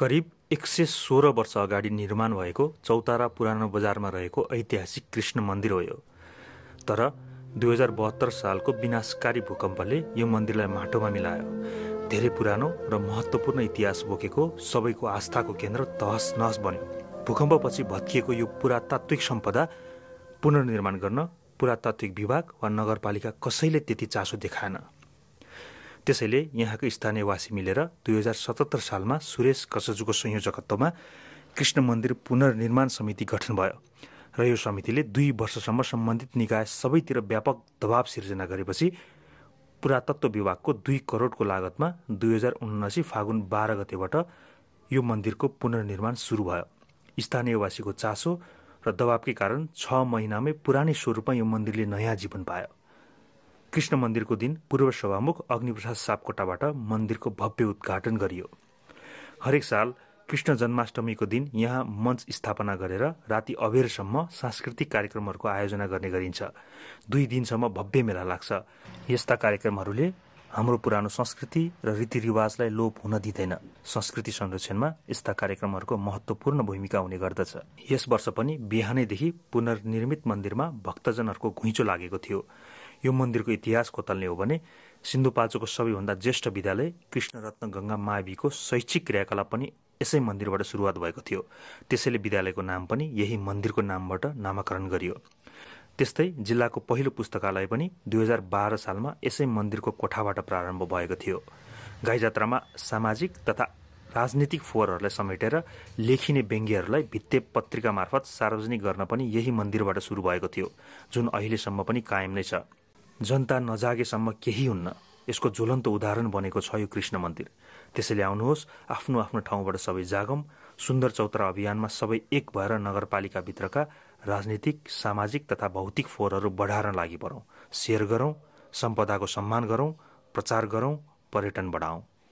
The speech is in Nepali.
करिब एक सय सोह्र वर्ष अगाडि निर्माण भएको चौतारा पुरानो बजारमा रहेको ऐतिहासिक कृष्ण मन्दिर हो यो तर दुई हजार बहत्तर सालको विनाशकारी भूकम्पले यो मन्दिरलाई माटोमा मिलायो धेरै पुरानो र महत्त्वपूर्ण इतिहास बोकेको सबैको आस्थाको केन्द्र तहस नहस बन्यो भूकम्पपछि भत्किएको यो पुरातात्विक सम्पदा पुनर्निर्माण गर्न पुरातात्विक विभाग वा नगरपालिका कसैले त्यति चासो देखाएन त्यसैले यहाँको स्थानीयवासी मिलेर दुई हजार सतहत्तर सालमा सुरेश कसजुको संयोजकत्वमा कृष्ण मन्दिर पुनर्निर्माण समिति गठन भयो र यो समितिले दुई वर्षसम्म सम्बन्धित निकाय सबैतिर व्यापक दबाव सिर्जना गरेपछि पुरातत्व विभागको दुई करोडको लागतमा दुई हजार उन्नासी फागुन बाह्र गतेबाट यो मन्दिरको पुनर्निर्माण सुरु भयो स्थानीयवासीको चासो र दबावकै कारण छ महिनामै पुरानै स्वरूपमा यो मन्दिरले नयाँ जीवन पायो कृष्ण मन्दिरको दिन पूर्व सभामुख अग्निप्रसाद सापकोटाबाट मन्दिरको भव्य उद्घाटन गरियो हरेक साल कृष्ण जन्माष्टमीको दिन यहाँ मञ्च स्थापना गरेर राति अबेरसम्म सांस्कृतिक कार्यक्रमहरूको आयोजना गर्ने गरिन्छ दुई दिनसम्म भव्य मेला लाग्छ यस्ता कार्यक्रमहरूले हाम्रो पुरानो संस्कृति र रीतिरिवाजलाई लोप हुन दिँदैन संस्कृति संरक्षणमा यस्ता कार्यक्रमहरूको महत्वपूर्ण भूमिका हुने गर्दछ यस वर्ष पनि बिहानैदेखि पुनर्निर्मित मन्दिरमा भक्तजनहरूको घुइँचो लागेको थियो यो मन्दिरको इतिहास खोतल्ने हो भने सिन्धुपाल्चोको सबैभन्दा ज्येष्ठ विद्यालय कृष्णरत्न गङ्गा माविको शैक्षिक क्रियाकलाप पनि यसै मन्दिरबाट सुरुवात भएको थियो त्यसैले विद्यालयको नाम पनि यही मन्दिरको नामबाट नामाकरण गरियो त्यस्तै जिल्लाको पहिलो पुस्तकालय पनि दुई हजार बाह्र सालमा यसै मन्दिरको कोठाबाट प्रारम्भ भएको थियो गाई जात्रामा सामाजिक तथा राजनीतिक फोहोरहरूलाई समेटेर लेखिने व्यङ्ग्यहरूलाई भित्ते पत्रिका मार्फत सार्वजनिक गर्न पनि यही मन्दिरबाट सुरु भएको थियो जुन अहिलेसम्म पनि कायम नै छ जनता नजागेसम्म केही हुन्न यसको ज्वलन्त उदाहरण बनेको छ यो कृष्ण मन्दिर त्यसैले आउनुहोस् आफ्नो आफ्नो ठाउँबाट सबै जागम सुन्दर चौतरा अभियानमा सबै एक भएर नगरपालिकाभित्रका राजनीतिक सामाजिक तथा भौतिक फोहोरहरू बढाएर लागि परौँ सेयर गरौँ सम्पदाको सम्मान गरौँ प्रचार गरौँ पर्यटन बढाउँ